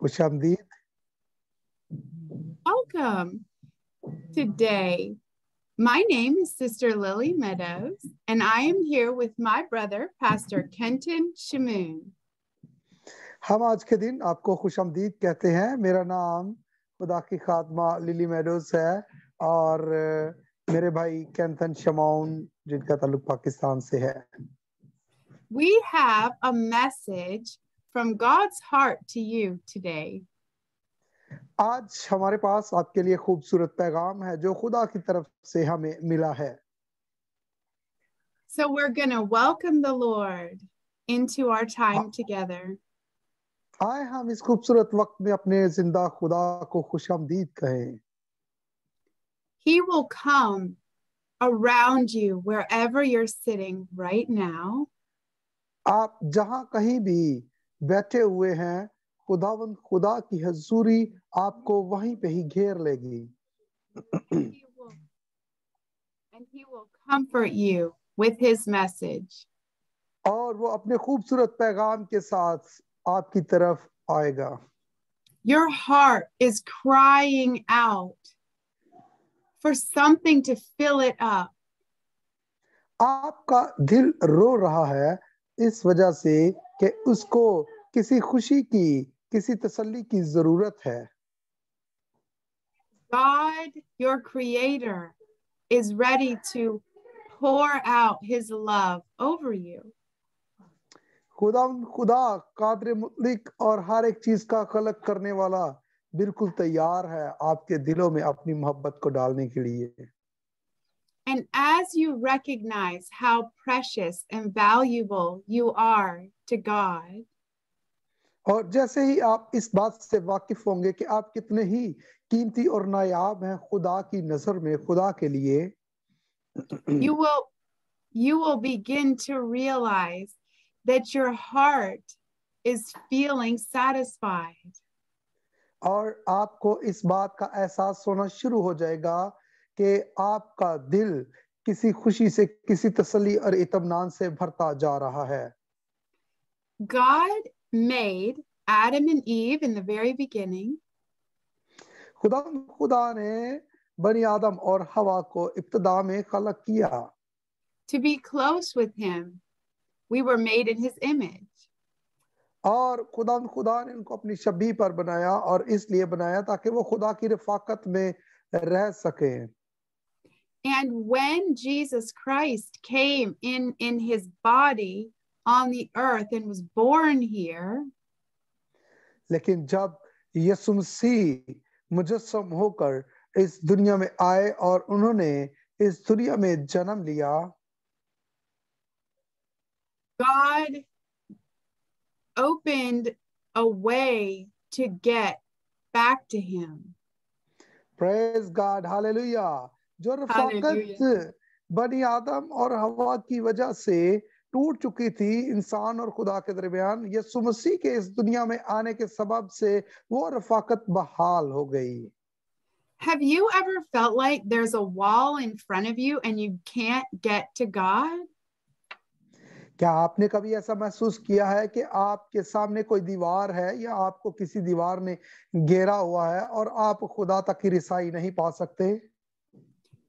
Welcome. Today, my name is Sister Lily Meadows, and I am here with my brother, Pastor Kenton Shamoon. हम आज के दिन आपको खुश कहते हैं मेरा नाम खुदा की खात्मा लिली मेडोज है और मेरे भाई कैंथन शमाउन जिनका ताल्लुक पाकिस्तान से है We have a message from God's heart to you today. आज हमारे पास आपके लिए खूबसूरत पैगाम है जो खुदा की तरफ से हमें मिला है So we're going to welcome the Lord into our time together. आए हम इस खूबसूरत वक्त में अपने जिंदा खुदा को खुशामदीद कहें He will come around you wherever you're sitting right now. आप जहां कहीं भी बैठे हुए हैं खुदावन खुदा की हजूरी आपको वहीं पे ही घेर लेगी और वो अपने खूबसूरत पैगाम के साथ आपकी तरफ आएगा Your heart is crying out for something to fill it up. आपका दिल रो रहा है इस वजह से कि उसको किसी खुशी की किसी तसल्ली की जरूरत है God, your creator, is ready to pour out his love over you. खुदा खुदा कादर मुतलिक और हर एक चीज का खलक करने वाला बिल्कुल तैयार है आपके दिलों में अपनी मोहब्बत को डालने के लिए And as you recognize how precious and valuable you are to God, और जैसे ही आप इस बात से वाकिफ होंगे कि आप कितने ही कीमती और नायाब हैं खुदा की नजर में खुदा के लिए you will you will begin to realize that your heart is feeling satisfied और आपको इस बात का एहसास होना शुरू हो जाएगा कि आपका दिल किसी खुशी से किसी तसली और इतमान से भरता जा रहा है God made Adam and Eve in the very beginning. खुदा खुदा ने बनी आदम और हवा को इब्तदा में खलक किया. To be close with him, we were made in his image. और खुदा खुदा ने उनको अपनी शबी पर बनाया और इसलिए बनाया ताकि वो खुदा की रफाकत में रह सकें. And when Jesus Christ came in, in his body on the earth and was born here. लेकिन जब यीशु मसीह मुजस्सम होकर इस दुनिया में आए और उन्होंने इस दुनिया में जन्म लिया God opened a way to get back to him. Praise God. Hallelujah. जो रफाकत बनी आदम और हवा की वजह से टूट चुकी थी इंसान और खुदा के दरमियान यसु मसीह के इस दुनिया में आने के सबब से वो रफाकत बहाल हो गई Have you ever felt like there's a wall in front of you and you can't get to God? क्या आपने कभी ऐसा महसूस किया है कि आपके सामने कोई दीवार है या आपको किसी दीवार ने घेरा हुआ है और आप खुदा तक की रिसाई नहीं पा सकते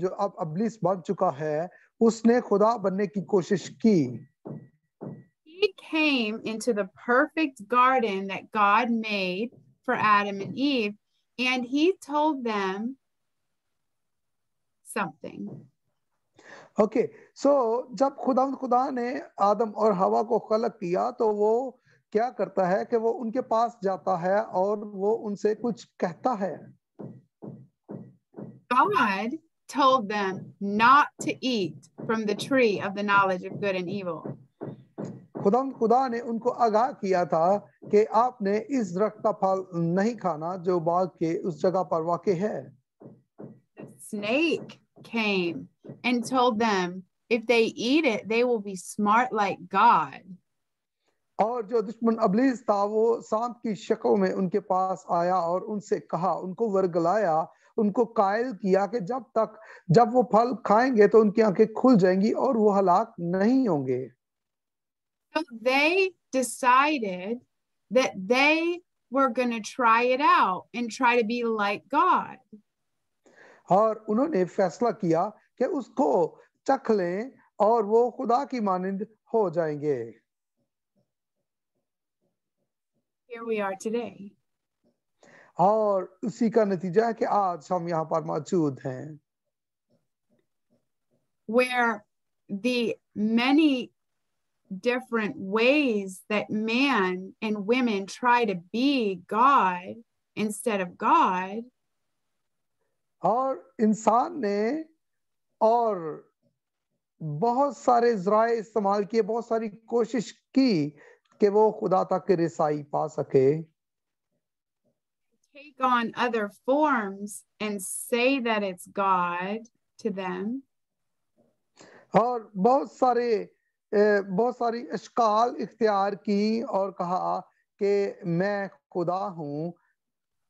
जो अब अबलीस बन चुका है उसने खुदा बनने की कोशिश की He came into the perfect garden that God made for Adam and Eve and he told them something. Okay, so जब खुदा खुदा ने आदम और हवा को खलक किया तो वो क्या करता है कि वो उनके पास जाता है और वो उनसे कुछ कहता है God told them not to eat from the tree of the knowledge of good and evil. खुदा खुदा ने उनको आगाह किया था कि आपने इस दरख्त का फल नहीं खाना जो बाग के उस जगह पर वाकई है snake came and told them if they eat it they will be smart like god और जो दुश्मन अबलीस था वो सांप की शक्ल में उनके पास आया और उनसे कहा उनको वर्गलाया उनको कायल किया कि जब तक जब वो फल खाएंगे तो उनकी आंखें खुल जाएंगी और वो हलाक नहीं होंगे so they decided that they were going to try it out and try to be like God. और उन्होंने फैसला किया कि उसको चख लें और वो खुदा की मानंद हो जाएंगे Here we are today. और उसी का नतीजा है कि आज हम यहाँ पर मौजूद हैं where the many different ways that man and women try to be God instead of God. और इंसान ने और बहुत सारे जराए इस्तेमाल किए बहुत सारी कोशिश की कि वो खुदा तक रिसाई पा सके take on other forms and say that it's God to them? और बहुत सारे बहुत सारी अशकाल इख्तियार की और कहा कि मैं खुदा हूँ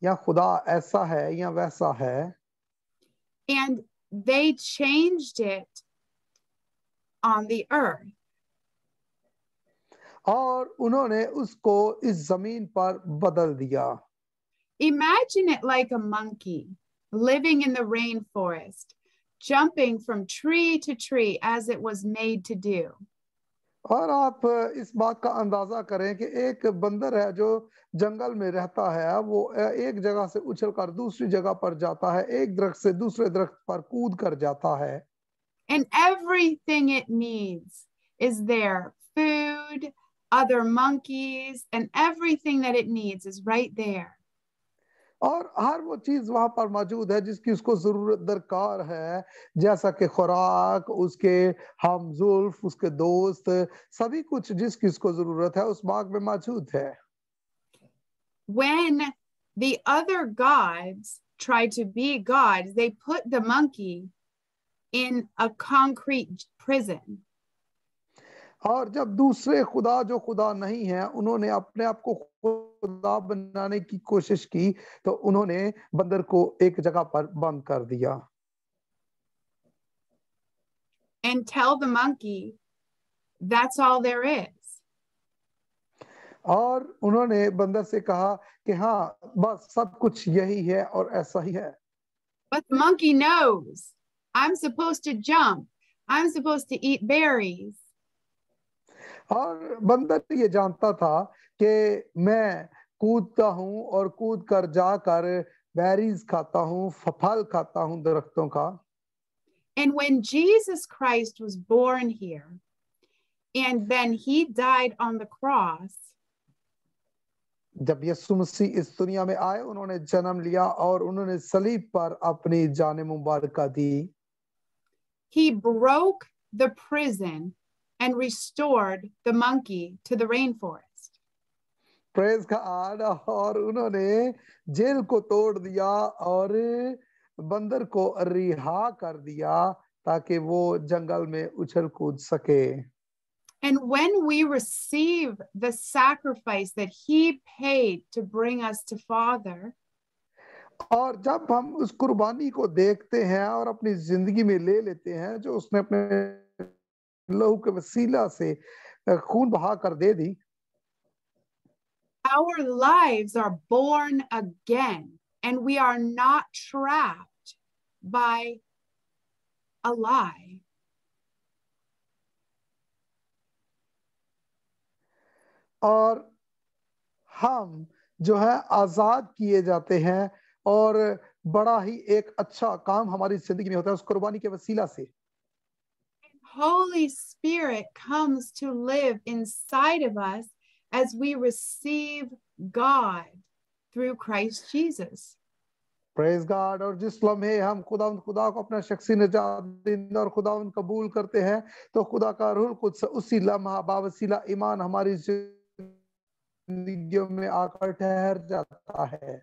या खुदा ऐसा है या वैसा है and they changed it on the earth और उन्होंने उसको इस जमीन पर बदल दिया Imagine it like a monkey living in the rainforest, jumping from tree to tree as it was made to do. और आप इस बात का अंदाजा करें कि एक बंदर है जो जंगल में रहता है वो एक जगह से उछलकर दूसरी जगह पर जाता है एक दरख्त से दूसरे दरख्त पर कूद कर जाता है And everything it needs is there. Food, other monkeys, and everything that it needs is right there. और हर वो चीज वहां पर मौजूद है जिसकी उसको जरूरत दरकार है जैसा कि खुराक उसके हम जुल्फ उसके दोस्त सभी कुछ जिसकी उसको जरूरत है उस बाग में मौजूद है When the other gods try to be gods, they put the monkey in a concrete prison. और जब दूसरे खुदा जो खुदा नहीं है उन्होंने अपने आप को खुदा बनाने की कोशिश की तो उन्होंने बंदर को एक जगह पर बंद कर दिया And tell the monkey, that's all there is. और उन्होंने बंदर से कहा कि हाँ बस सब कुछ यही है और ऐसा ही है But the monkey knows I'm supposed to jump. I'm supposed to eat berries. और बंदर ये जानता था कि मैं कूदता हूँ और कूद कर जाकर berries खाता हूँ फल खाता हूँ दरख्तों का And when Jesus Christ was born here, and then he died on the cross. जब यीशु मसीह इस दुनिया में आए उन्होंने जन्म लिया और उन्होंने सलीब पर अपनी जान मुबारक दी He broke the prison and restored the monkey to the rainforest. Praise God. और उन्होंने जेल को तोड़ दिया और बंदर को रिहा कर दिया ताकि वो जंगल में उछल कूद सके. And when we receive the sacrifice that he paid to bring us to Father, और जब हम उस कुर्बानी को देखते हैं और अपनी जिंदगी में ले लेते हैं जो उसने अपने लहू के वसीला से खून बहा कर दे दी Our lives are born again and we are not trapped by a lie. और हम जो है आजाद किए जाते हैं और बड़ा ही एक अच्छा काम हमारी जिंदगी में होता है उस कुर्बानी के वसीला से Holy Spirit comes to live inside of us as we receive God through Christ Jesus. Praise God. और जिस लम्हे हम खुदा खुदा को अपना शख्सी निजात और खुदा कबूल करते हैं तो खुदा का रूह कुछ उसी लम्हा बावसीला ईमान हमारी जिंदगियों में आकर ठहर जाता है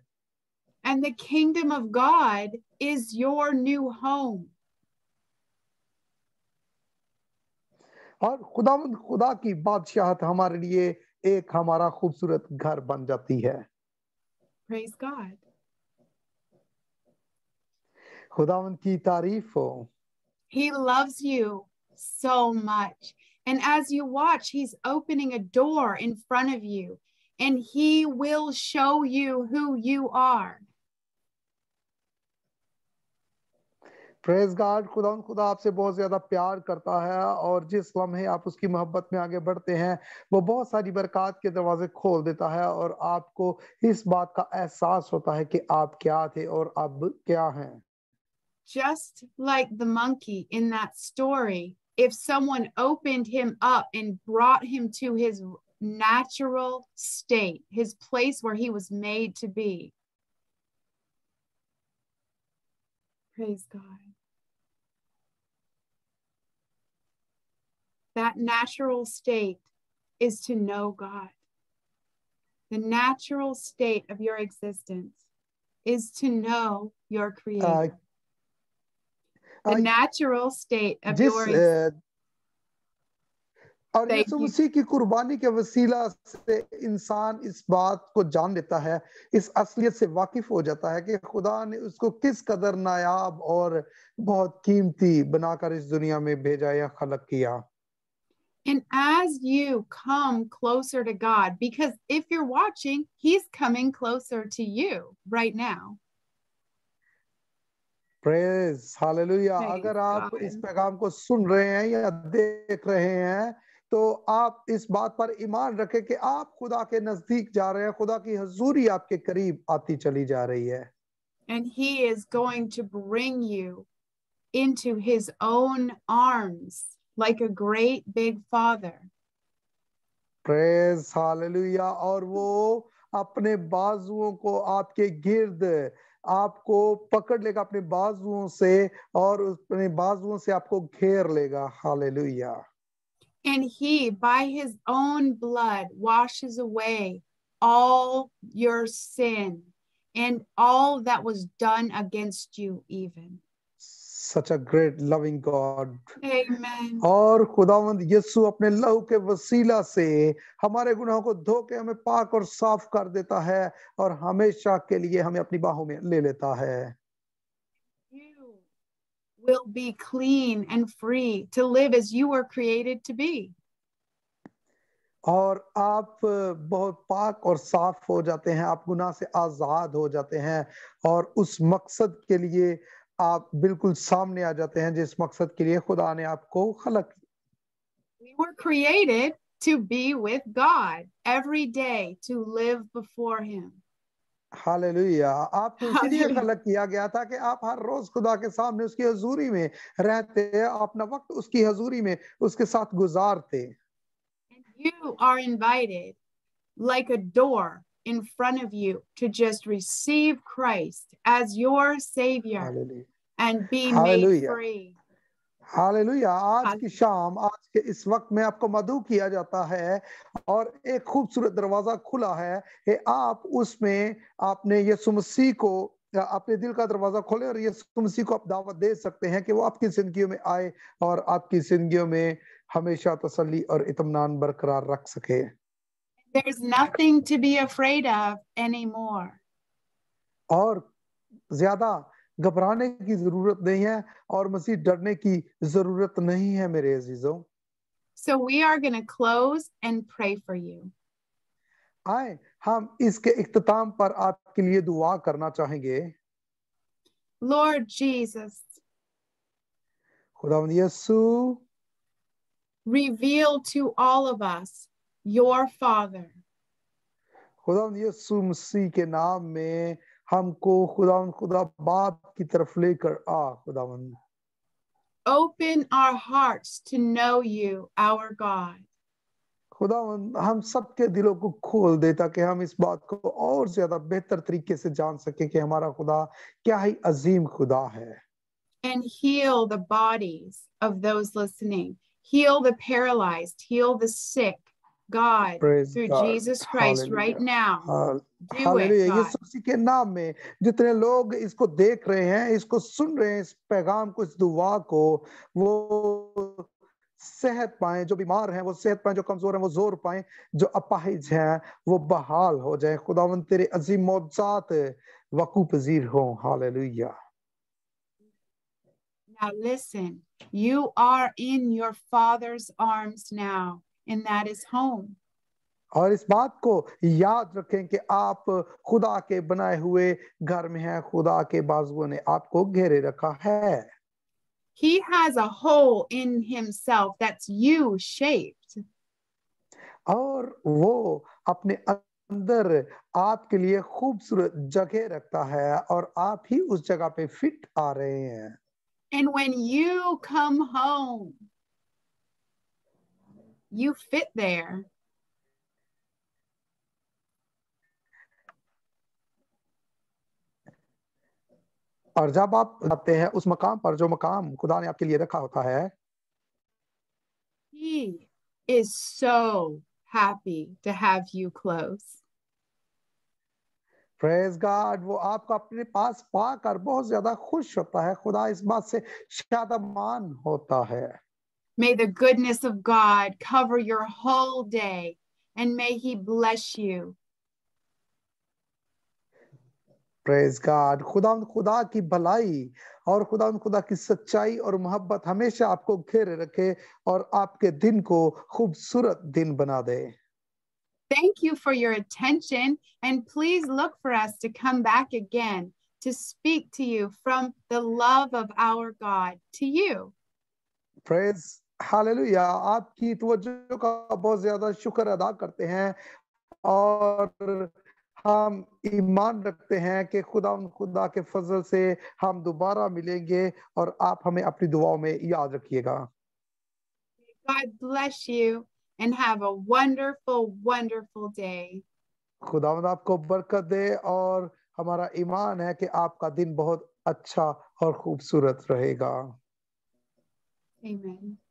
And the kingdom of God is your new home. और खुदा खुदा की बादशाहत हमारे लिए एक हमारा खूबसूरत घर बन जाती है Praise खुदावंद की तारीफ हो He loves you so much. And as you watch, he's opening a door in front of you and he will show you who you are. Praise God खुदा खुदा आपसे बहुत ज्यादा प्यार करता है और जिस लम्हे आप उसकी मोहब्बत में आगे बढ़ते हैं वो बहुत सारी बरकत के दरवाजे खोल देता है और आपको इस बात का एहसास होता है कि आप क्या थे और अब क्या हैं just like the monkey in that story if someone opened him up and brought him to his natural state his place where he was made to be Praise God. that natural state is to know God. The natural state of your existence is to know your creator. Uh, the I, natural state of this, your existence. Uh, और यीशु मसीह की कुर्बानी के वसीला से इंसान इस बात को जान लेता है इस असलियत से वाकिफ हो जाता है कि खुदा ने उसको किस कदर नायाब और बहुत कीमती बनाकर इस दुनिया में भेजा या खलक किया and as you come closer to God, because if you're watching, He's coming closer to you right now. Praise, Hallelujah! अगर आप इस पैगाम को सुन रहे हैं या देख रहे हैं तो आप इस बात पर ईमान रखें कि आप खुदा के नजदीक जा रहे हैं खुदा की हजूरी आपके करीब आती चली जा रही है and he is going to bring you into his own arms like a great big father. Praise hallelujah. और वो अपने बाजुओं को आपके गिर्द आपको पकड़ लेगा अपने बाजुओं से और अपने बाजुओं से आपको घेर लेगा hallelujah. And he, by his own blood, washes away all your sin and all that was done against you, even. Such a great loving God और खुदावंद यीशु अपने लहू के वसीला से हमारे गुनाहों को धो के हमें पाक और साफ कर देता है और हमेशा के लिए हमें अपनी बाहों में ले लेता है will be clean and free to live as you were created to be और आप बहुत पाक और साफ हो जाते हैं आप गुनाह से आजाद हो जाते हैं और उस मकसद के लिए आप बिल्कुल सामने आ जाते हैं जिस मकसद के लिए खुदा ने आपको खलक We were created to be with God every day to live before him. Hallelujah आपको इसलिए खलक किया गया था कि आप हर रोज खुदा के सामने उसकी हजूरी में रहते अपना वक्त उसकी हजूरी में उसके साथ गुजारते You are invited like a door in front of you to just receive Christ as your Savior Hallelujah. and be Hallelujah. made free. Hallelujah आज की शाम आज के इस वक्त में आपको मधु किया जाता है और एक खूबसूरत दरवाजा खुला है कि आप उसमें आपने यीशु मसीह को अपने दिल का दरवाजा खोले और यीशु मसीह को आप दावत दे सकते हैं कि वो आपकी जिंदगी में आए और आपकी जिंदगी में हमेशा तसली और इतमान बरकरार रख सके there's nothing to be afraid of anymore. और ज्यादा घबराने की जरूरत नहीं है और मसीह डरने की जरूरत नहीं है मेरे अजीजों So we are going to close and pray for you. आए हम इसके इख्तिताम पर आपके लिए दुआ करना चाहेंगे Lord Jesus खुदावंद यीशु reveal to all of us your father खुदा यसु मसीह के नाम में हमको खुदा खुदा बाप की तरफ लेकर आ खुदावन open our hearts to know you our god खुदावन हम सबके दिलों को खोल दे ताकि हम इस बात को और ज्यादा बेहतर तरीके से जान सके कि हमारा खुदा क्या ही अजीम खुदा है and heal the bodies of those listening heal the paralyzed heal the sick God, through Jesus Christ, right now. Do it, God. Hallelujah. सेहत पाए जो बीमार हैं वो सेहत पाए जो कमजोर हैं वो जोर पाए जो अपाहिज हैं वो बहाल हो जाए खुदावन तेरे अजीम मौजात वकू पजीर हो hallelujah Now listen, you are in your father's arms now. and that is home. और इस बात को याद रखें कि आप खुदा के बनाए हुए घर में हैं खुदा के बाजुओं ने आपको घेरे रखा है He has a hole in himself that's you shaped. और वो अपने अंदर आपके लिए खूबसूरत जगह रखता है और आप ही उस जगह पे फिट आ रहे हैं And when you come home you fit there. और जब आप जाते हैं उस मकाम पर जो मकाम खुदा ने आपके लिए रखा होता है He is so happy to have you close. वो आपको अपने पास पाकर बहुत ज्यादा खुश होता है खुदा इस बात से शादमान होता है May the goodness of God cover your whole day and may he bless you. Praise God खुदा खुदा की भलाई और खुदा खुदा की सच्चाई और मोहब्बत हमेशा आपको घेरे रखे और आपके दिन को खूबसूरत दिन बना दे Thank you for your attention and please look for us to come back again to speak to you from the love of our God to you. Praise hallelujah आपकी तवज्जो का बहुत ज्यादा शुक्र अदा करते हैं और हम ईमान रखते हैं कि खुदा खुदा के फजल से हम दोबारा मिलेंगे और आप हमें अपनी दुआओं में याद रखिएगा God bless you and have a wonderful, wonderful day. खुदावंद आपको बरकत दे और हमारा ईमान है कि आपका दिन बहुत अच्छा और खूबसूरत रहेगा Amen.